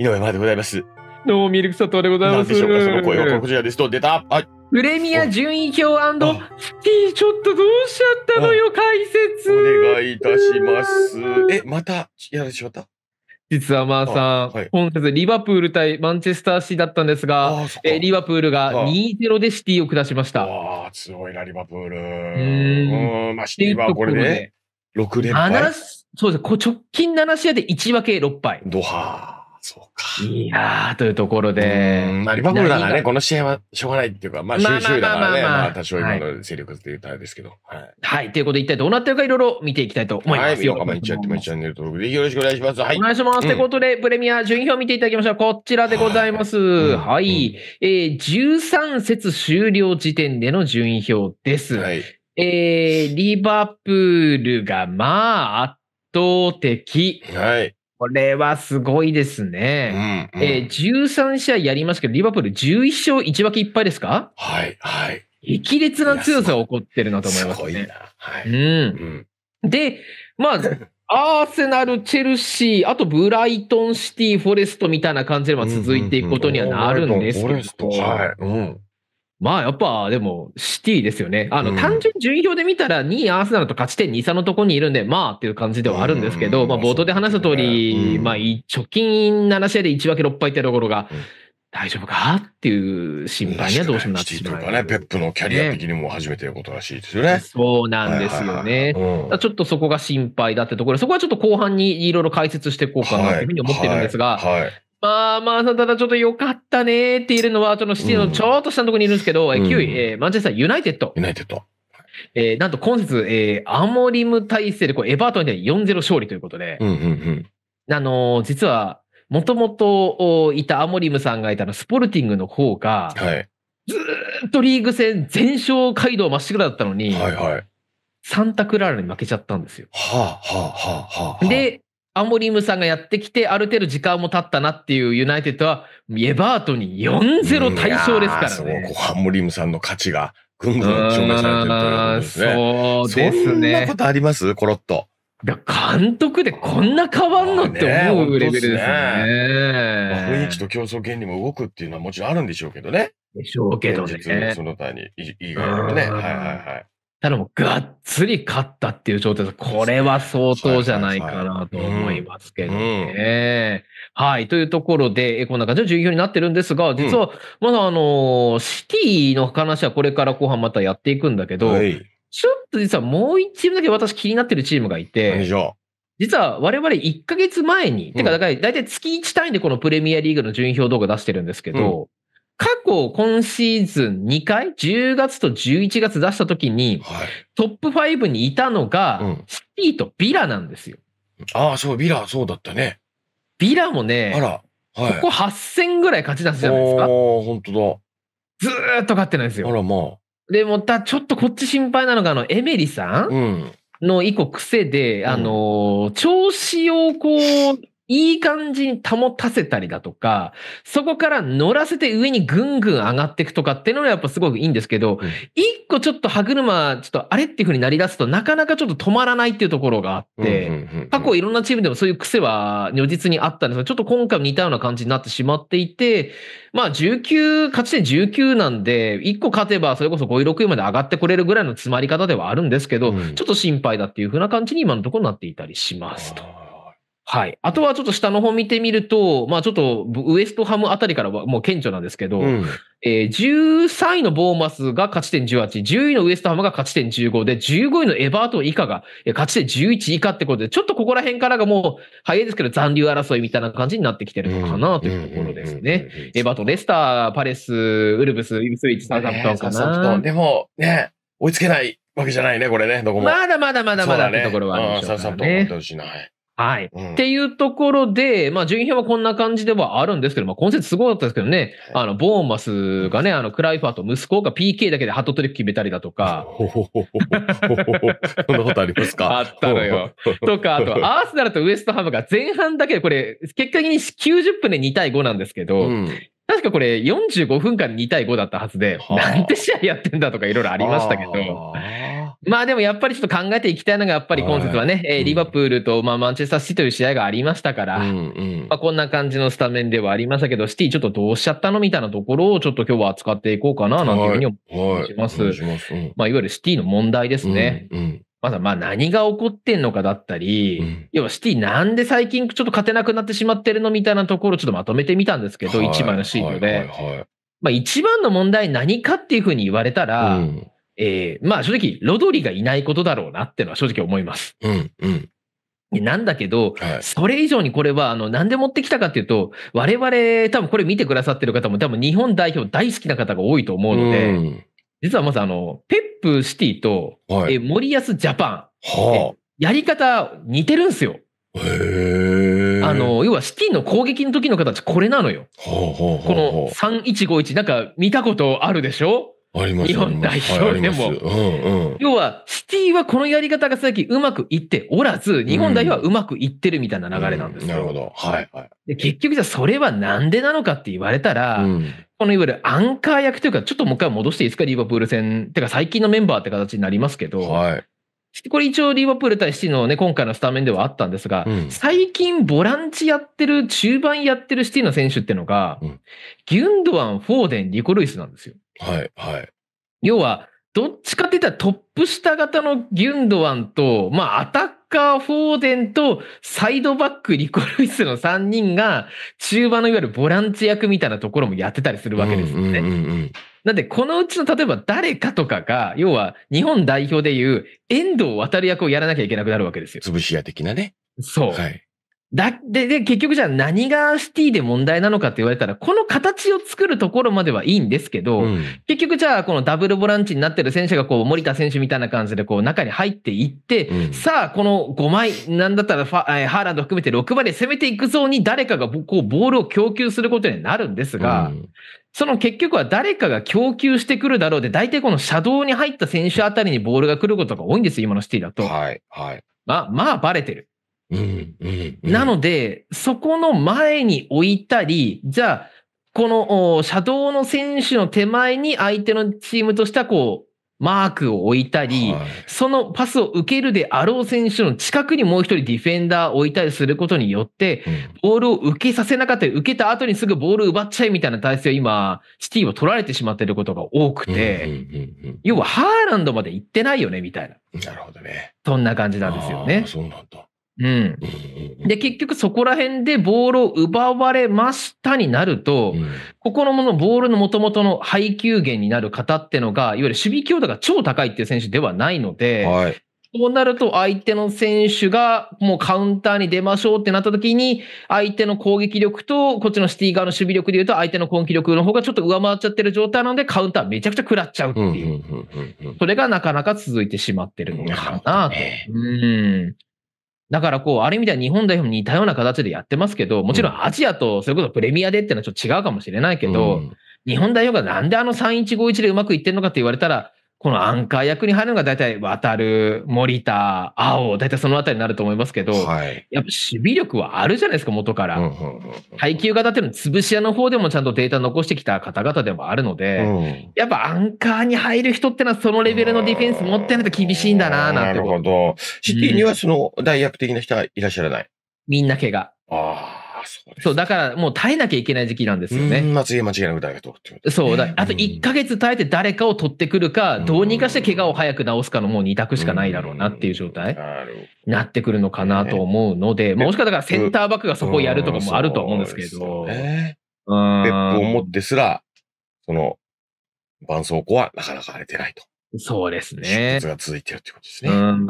井上までございます。どうも、ミルク佐藤でございます。何でしょうか、その声はこちらですと、出たはい。プレミア順位表スキー、ちょっとどうしちゃったのよ、解説。お願いいたします。え、またやられしまった実はまあさん、はい、本日リバプール対マンチェスターシーだったんですが、えリバプールが2-0でシティを下しました。ああ、強いな、リバプール。うん、まあシティはこれで、ね、6連敗。そうです。こ直近7試合で1分け6敗。ドハー。そうか。いやー、というところで。まあ、リバプールだからね、この試合はしょうがないっていうか、まあ、収集だからね、まあ、多少今の勢力って言ったらですけど。はい。はい、ということで、一体どうなってるか、いろいろ見ていきたいと思います。はい、よ毎日やってます。チャンネル登録でよろしくお願いします。はい。お願いします。ということで、プレミア順位表見ていただきましょう。こちらでございます。はい。えー、13節終了時点での順位表です。はい。えー、リバプールが、まあ、圧倒的。はい。これはすごいですね。うんうん、えー、13試合やりますけど、リバプール11勝1分け1敗ですかはい、はい。激烈な強さが起こってるなと思いますね。すごいな。はい。うん。うん、で、まあ、アーセナル、チェルシー、あとブライトン、シティ、フォレストみたいな感じで続いていくことにはなるんですけど。うんうんうん、フォレスト、はい。うん。まあやっぱでもシティですよね。あの単純順位表で見たら2位アーセナルと勝ち点2差のとこにいるんで、まあっていう感じではあるんですけど、まあ冒頭で話した通り、まあ直近7試合で1分け6敗ってところが、大丈夫かっていう心配にはどうしてもなってしまう。というかね、ペップのキャリア的にも初めてのことらしいですよね。そうなんですよね。ちょっとそこが心配だってところ、そこはちょっと後半にいろいろ解説していこうかなというふうに思ってるんですが、はいはいまあまあ、ただちょっと良かったねっていうのは、そのシティのちょっと下のところにいるんですけど、うん、9位、えー、マンチェスターユナイテッド。ユナイテッド。えー、なんと今節、えー、アモリム体制で、こエバートンで4-0勝利ということで、うんうんうん、あのー、実は、もともといたアモリムさんがいたのスポルティングの方が、はい、ずっとリーグ戦全勝街道まっしぐらだったのに、はいはい、サンタクララに負けちゃったんですよ。はあはあはあはあ、で、アモリムさんがやってきて、ある程度時間も経ったなっていうユナイテッドは、エバートに4-0対勝ですからね。うアモリムさんの価値がぐんぐん証明されてるということですね。そうですね。そんなことありますコロッと。いや、監督でこんな変わんのって思うレベルですね。ねまあ、雰囲気と競争原理も動くっていうのはもちろんあるんでしょうけどね。でしょうけどね。その他に、以外にもね。はいはいはい。ただもうがっつり勝ったっていう状態でこれは相当じゃないかなと思いますけどね。はい。というところで、こんな感じの順位表になってるんですが、実は、まだあの、シティの話はこれから後半またやっていくんだけど、ちょっと実はもう一チームだけ私気になってるチームがいて、実は我々1ヶ月前に、てかだいたい月1単位でこのプレミアリーグの順位表動画出してるんですけど、過去今シーズン2回、10月と11月出した時に、はい、トップ5にいたのが、うん、シティとビラなんですよ。ああ、そう、ビラ、そうだったね。ビラもね、あら、はい、ここ8戦ぐらい勝ち出すじゃないですか。あ、本当だ。ずっと勝ってないですよ。あら、まあ。でも、た、ちょっとこっち心配なのが、あの、エメリさんの一個癖で、うん、あの、調子をこう、いい感じに保たせたりだとか、そこから乗らせて上にぐんぐん上がっていくとかっていうのはやっぱすごくいいんですけど、一、うん、個ちょっと歯車、ちょっとあれっていう風になり出すとなかなかちょっと止まらないっていうところがあって、過去いろんなチームでもそういう癖は如実にあったんですが、ちょっと今回も似たような感じになってしまっていて、まあ19、勝ち点19なんで、一個勝てばそれこそ5位6位まで上がってこれるぐらいの詰まり方ではあるんですけど、うん、ちょっと心配だっていう風な感じに今のところなっていたりしますと。はい。あとはちょっと下の方見てみると、まあちょっとウエストハムあたりからはもう顕著なんですけど、うん、えー、13位のボーマスが勝ち点18、10位のウエストハムが勝ち点15で、15位のエバート以下が勝ち点11以下ってことで、ちょっとここら辺からがもう早いですけど残留争いみたいな感じになってきてるのかなというところですね。エバートレスター、パレス、ウルブス、イブスイッチ、サーントンかな。ね、でもね、追いつけないわけじゃないね、これね、どこも。まだまだまだまだってところはあるでしょうね。サンい。はい、うん、っていうところで、まあ、順位表はこんな感じではあるんですけど、まあ、今節すごかったですけどね、あの、ボーマスがね、あの、クライファーと息子が PK だけでハットトリック決めたりだとか。そんなことありますか あったのよ。とか、あと、アーセナルとウエストハムが前半だけで、これ、結果的に90分で2対5なんですけど、うん確かこれ45分間2対5だったはずで、なんて試合やってんだとかいろいろありましたけど、まあでもやっぱりちょっと考えていきたいのが、やっぱり今節はね、はい、リバプールと、まあ、マンチェスターシティという試合がありましたから、うんうん、まあ、こんな感じのスタメンではありましたけど、シティちょっとどうしちゃったのみたいなところをちょっと今日は扱っていこうかな、なんていうふうに思います。はいはい、ますうん、まあ、いわゆるシティの問題ですね。うんうんまだまあ何が起こってんのかだったり、うん、要はシティなんで最近ちょっと勝てなくなってしまってるのみたいなところをちょっとまとめてみたんですけど、はい、一番のシーンで。まあ一番の問題何かっていうふうに言われたら、うん、えー、まあ正直、ロドリがいないことだろうなってのは正直思います。うん、うん。なんだけど、それ以上にこれは、あの、なんで持ってきたかっていうと、我々、多分これ見てくださってる方も多分日本代表大好きな方が多いと思うので、実はまずあの、ペップシティと、え森保ジャパン、はやり方似てるんですよ。あの、要はシティの攻撃の時の形、これなのよ。はあはあこの3151、なんか見たことあるでしょ日本代表でも、要はシティはこのやり方が最近うまくいっておらず、日本代表はうまくいってるみたいな流れなんですよ。うんうん、なるほど。はい、はい。で結局じゃあそれはなんでなのかって言われたら、うん、このいわゆるアンカー役というか、ちょっともう一回戻していいですか、リバプール戦。ってか最近のメンバーって形になりますけど、はい。これ一応リバプール対シティのね、今回のスタメンではあったんですが、うん、最近ボランチやってる、中盤やってるシティの選手ってのが、ギュンドアン、フォーデン、リコ・ルイスなんですよ。はいはい。要は、どっちかって言ったらトップ下型のギュンドワンと、まあ、アタッカー、フォーデンと、サイドバック、リコ・ルイスの3人が、中盤のいわゆるボランチ役みたいなところもやってたりするわけですよね。うんうんうんうんなんで、このうちの例えば誰かとかが、要は日本代表でいう遠藤航役をやらなきゃいけなくなるわけですよ。潰し屋的なね。そう。はい。だ、で、で、結局じゃあ何がシティで問題なのかって言われたら、この形を作るところまではいいんですけど、うん、結局じゃあこのダブルボランチになってる選手がこう、森田選手みたいな感じでこう、中に入っていって、うん、さあ、この5枚、なんだったらファ、ハーランド含めて6枚で攻めていくぞに誰かがこう、ボールを供給することになるんですが、うんその結局は誰かが供給してくるだろうで、大体この車道に入った選手あたりにボールが来ることが多いんですよ、今のシティだと。はい、はい。まあ、まあ、バレてる。なので、そこの前に置いたり、じゃあ、この車道の選手の手前に相手のチームとしてはこう、マークを置いたり、はい、そのパスを受けるであろう選手の近くにもう一人ディフェンダーを置いたりすることによって、ボールを受けさせなかったり、受けた後にすぐボール奪っちゃいみたいな体制を今、シティは取られてしまっていることが多くて、要はハーランドまで行ってないよね、みたいな。なるほどね。そんな感じなんですよね。そうなんだ。うん、で結局そこら辺でボールを奪われましたになると、うん、ここのものボールのもともとの配球源になる方ってのがいわゆる守備強度が超高いっていう選手ではないので、はい、そうなると相手の選手がもうカウンターに出ましょうってなった時に相手の攻撃力とこっちのシティ側の守備力でいうと相手の攻撃力の方がちょっと上回っちゃってる状態なのでカウンターめちゃくちゃ食らっちゃうっていうそれがなかなか続いてしまってるのかなと。うんだからこう、ある意味では日本代表も似たような形でやってますけど、もちろんアジアとそれこそプレミアでっていうのはちょっと違うかもしれないけど、うん、日本代表がなんであの3151でうまくいってるのかって言われたら、このアンカー役に入るのが大体渡る、森田、青、大体そのあたりになると思いますけど、はい、やっぱ守備力はあるじゃないですか、元から。配球型っていうのは潰し屋の方でもちゃんとデータ残してきた方々でもあるので、うん、やっぱアンカーに入る人ってのはそのレベルのディフェンス持ってないと厳しいんだななんて。なるほど。シティにはその代役的な人はいらっしゃらない、うん、みんな怪我。ああ。そうそう、だからもう耐えなきゃいけない時期なんですよね。間違い間違いなく誰かと。そうだ、あと1か月耐えて誰かを取ってくるか、どうにかして怪我を早く治すかのもう2択しかないだろうなっていう状態になってくるのかなと思うので、もしかしたらセンターバックがそこをやるとかもあると思うんですけど。も。うペップを持ってすら、その、絆創膏はなかなか荒れてないと。そうですね。が続いてるってことですね。うん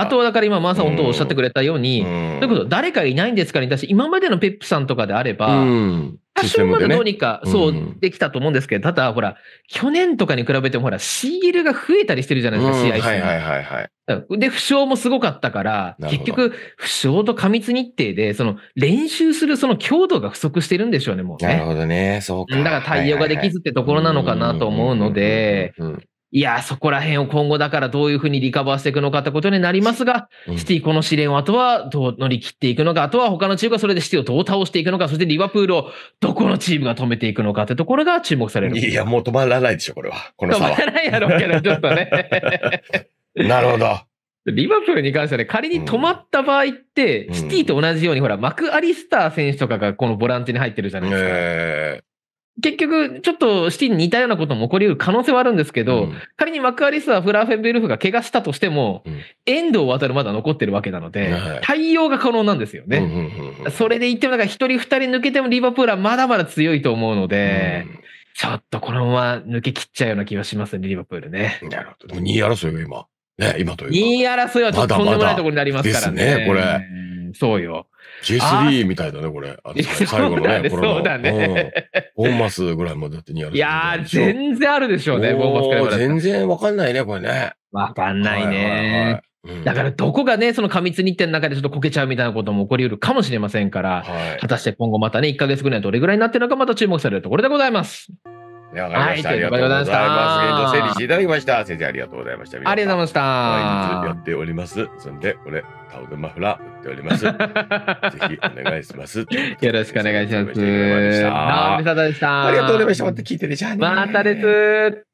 あとはだから今、マーさんおっしゃってくれたように、ということ、誰かいないんですかに対して、今までのペップさんとかであれば、多少までどうにか、そうできたと思うんですけど、ただほら、去年とかに比べてもほら、シールが増えたりしてるじゃないですか、試合数。はいはいはいで、負傷もすごかったから、結局、負傷と過密日程で、その練習するその強度が不足してるんでしょうね、もうね。なるほどね、そうか。だから対応ができずってところなのかなと思うので、いや、そこら辺を今後だからどういうふうにリカバーしていくのかってことになりますが、うん、シティこの試練をあとはどう乗り切っていくのか、あとは他のチームがそれでシティをどう倒していくのか、そしてリバプールをどこのチームが止めていくのかってところが注目される。いや、もう止まらないでしょ、これは。この差は。止まらないやろうけど、ちょっとね。なるほど。リバプールに関してはね、仮に止まった場合って、うん、シティと同じように、ほら、マクアリスター選手とかがこのボランテアに入ってるじゃないですか。えー結局、ちょっとシティに似たようなことも起こりうる可能性はあるんですけど、うん、仮にマクアリスはフラーフェンベルフが怪我したとしても、うん、遠藤渡るまだ残ってるわけなので、はい、対応が可能なんですよね。それで言っても、なんか一人二人抜けてもリバプールはまだまだ強いと思うので、ちょっとこのまま抜け切っちゃうような気がしますね、リバプールね。なるほど。でも2位争いが今。ね、今というか。2位争いはちょっととんでもないところになりますからね。まだまだですね、これ。そうよ。G3 みたいだね、これ。最後のね、これ。そうだね。ボンマスぐらいまでやって2る。いやー、全然あるでしょうね、ボンマスから。全然わかんないね、これね。わかんないね。だからどこがね、その過密日程の中でちょっとこけちゃうみたいなことも起こりうるかもしれませんから、果たして今後またね、1ヶ月ぐらいどれぐらいになってるのかまた注目されるところでございます。わかりました。ありがとうございます。現状整理していただきました。先生、ありがとうございました。ありがとうございました。やっております。そんで、これ、タオルマフラー売っております。ぜひ、お願いします。よろしくお願いします。ありがとうございました。またです。